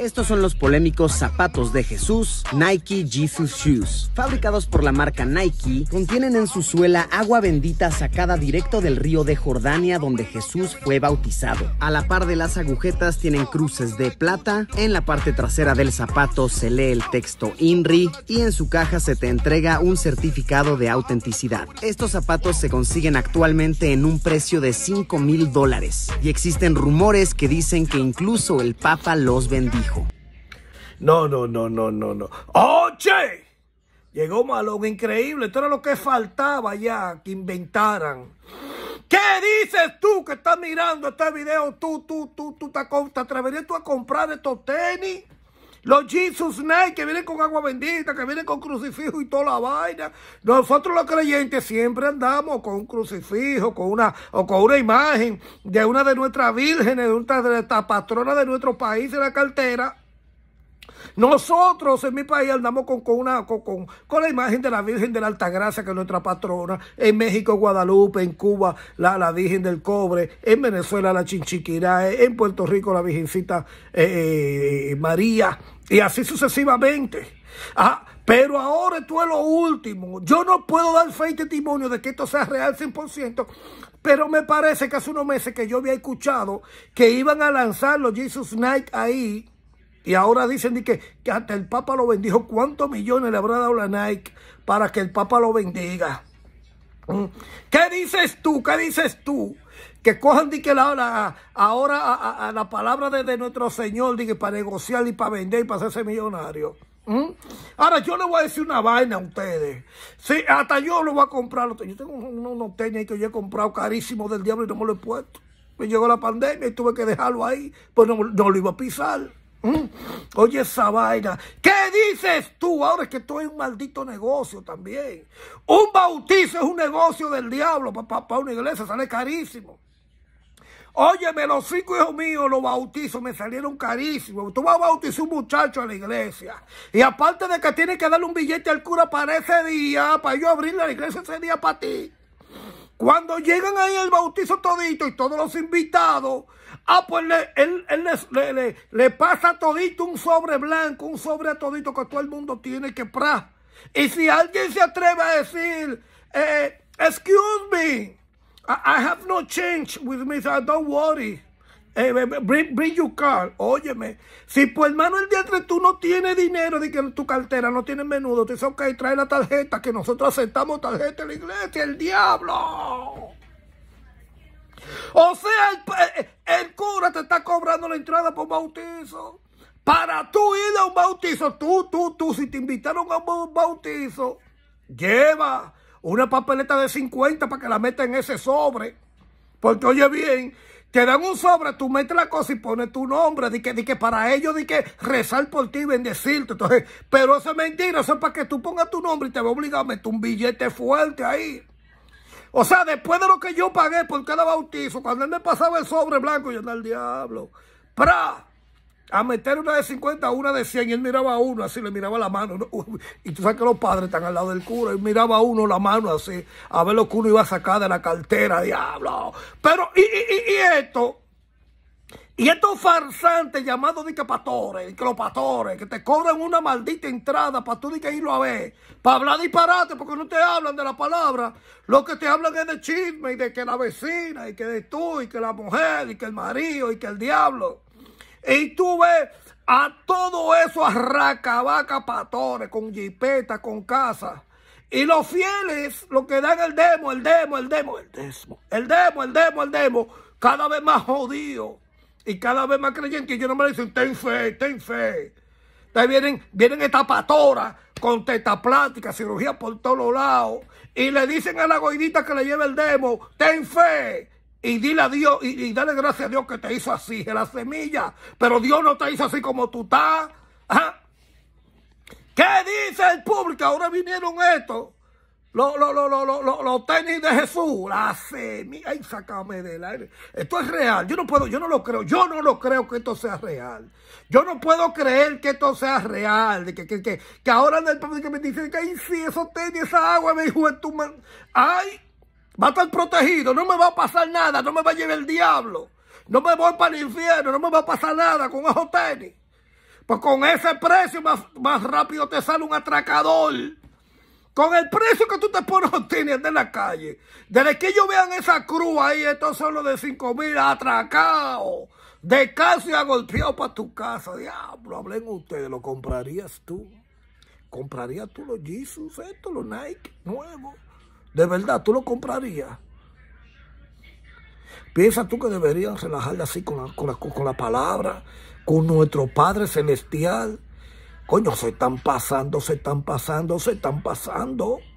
Estos son los polémicos zapatos de Jesús, Nike Jesus Shoes. Fabricados por la marca Nike, contienen en su suela agua bendita sacada directo del río de Jordania donde Jesús fue bautizado. A la par de las agujetas tienen cruces de plata, en la parte trasera del zapato se lee el texto INRI y en su caja se te entrega un certificado de autenticidad. Estos zapatos se consiguen actualmente en un precio de 5 mil dólares y existen rumores que dicen que incluso el Papa los vendió. No, no, no, no, no, no. ¡Oche! Llegó Malón, increíble. Esto era lo que faltaba ya, que inventaran. ¿Qué dices tú que estás mirando este video? Tú, tú, tú, tú te atreverías tú a comprar estos tenis. Los Jesus Night que vienen con agua bendita, que vienen con crucifijo y toda la vaina. Nosotros los creyentes siempre andamos con un crucifijo, con una, o con una imagen de una de nuestras vírgenes, de una de nuestras patronas de nuestro país en la cartera. Nosotros en mi país andamos con, con, con, la imagen de la Virgen de la Altagracia, que es nuestra patrona. En México, Guadalupe, en Cuba, la, la Virgen del Cobre, en Venezuela, la Chinchiquirá, en Puerto Rico, la Virgencita eh, eh, María, y así sucesivamente. Ah, pero ahora esto es lo último. Yo no puedo dar fe y testimonio de que esto sea real 100%, pero me parece que hace unos meses que yo había escuchado que iban a lanzar los Jesus Night ahí y ahora dicen que, que hasta el Papa lo bendijo. ¿Cuántos millones le habrá dado la Nike para que el Papa lo bendiga? Mm. ¿Qué dices tú? ¿Qué dices tú? Que cojan que la, ahora a, la palabra de, nuestro Señor para negociar y para vender y para hacerse millonario. Mm. Ahora yo le voy a decir una vaina a ustedes. Sí, hasta yo lo voy a comprar. Yo tengo unos tenis que yo he comprado carísimos del diablo y no me lo he puesto. Me llegó la pandemia y tuve que dejarlo ahí, pues no lo iba a pisar. Mm. Oye, esa vaina. ¿Qué dices tú? Ahora es que tú es un maldito negocio también. Un bautizo es un negocio del diablo. Para, una iglesia sale carísimo. Óyeme, los cinco hijos míos, los bautizos, me salieron carísimos. Tú vas a bautizar un muchacho a la iglesia. Y aparte de que tienes que darle un billete al cura para ese día, para yo abrir la iglesia ese día para ti. Cuando llegan ahí el bautizo todito y todos los invitados, Ah, pues le, él, le, le, pasa todito un sobre blanco, un sobre a todito que todo el mundo tiene que pra. Y si alguien se atreve a decir, eh, excuse me, I, have no change with me, don't worry. Eh, bring, your car. Óyeme, si por hermano el día tú no tienes dinero de que tu cartera no tiene menudo, te dice, ok, trae la tarjeta, que nosotros aceptamos tarjeta en la iglesia, el diablo. O sea, eh, el, cura te está cobrando la entrada por bautizo. Para tú ir a un bautizo, tú, tú, tú, si te invitaron a un bautizo, lleva una papeleta de 50 para que la metas en ese sobre. Porque oye bien, te dan un sobre, tú metes la cosa y pones tu nombre, di que, di que para ellos, di que rezar por ti, y bendecirte. pero eso es mentira, eso es para que tú pongas tu nombre y te va a obligar a meter un billete fuerte ahí. O sea, después de lo que yo pagué por cada bautizo, cuando él me pasaba el sobre blanco, yo andaba al diablo. Para A meter una de 50, una de 100, y él miraba a uno, así le miraba la mano. Y tú sabes que los padres están al lado del cura, y miraba a uno la mano así, a ver lo que uno iba a sacar de la cartera, diablo. Pero, y, y, y esto, y estos farsantes llamados de que que los que te cobran una maldita entrada para tú de que irlo a ver, para hablar disparate, porque no te hablan de la palabra, lo que te hablan es de chisme y de que la vecina, y que de tú, y que la mujer, y que el marido, y que el diablo. Y tú ves a todo eso arracabaca patores con jipeta, con casa. Y los fieles, lo que dan el demo, el demo, el demo, el demo, el demo, el demo, el demo, cada vez más jodido y cada vez más creyentes, y yo no me dicen, ten fe, ten fe. Entonces vienen, vienen esta con con tetaplástica, cirugía por todos lados, y le dicen a la goidita que le lleve el demo, ten fe. Y dile a Dios, y, dale gracias a Dios que te hizo así, de la semilla. Pero Dios no te hizo así como tú estás. ¿Qué dice el público? Ahora vinieron estos los, tenis de Jesús, la semilla, ay, sácame del aire. Esto es real, yo no puedo, yo no lo creo, yo no lo creo que esto sea real. Yo no puedo creer que esto sea real, de que, ahora en el que me dicen que, ay, sí, esos tenis, esa agua, me dijo. ay, va a estar protegido, no me va a pasar nada, no me va a llevar el diablo, no me voy para el infierno, no me va a pasar nada con esos tenis. Pues con ese precio más rápido te sale un atracador con el precio que tú te pones los de la calle. Desde que ellos vean esa cruz ahí, estos son los de 5 mil atracados. casi y golpeado para tu casa. Diablo, hablen ustedes, ¿lo comprarías tú? ¿Comprarías tú los Jesus, estos, los Nike nuevos? De verdad, ¿tú lo comprarías? ¿Piensas tú que deberían relajarse así con con la, con la palabra? Con nuestro Padre Celestial. Coño, se están pasando, se están pasando, se están pasando.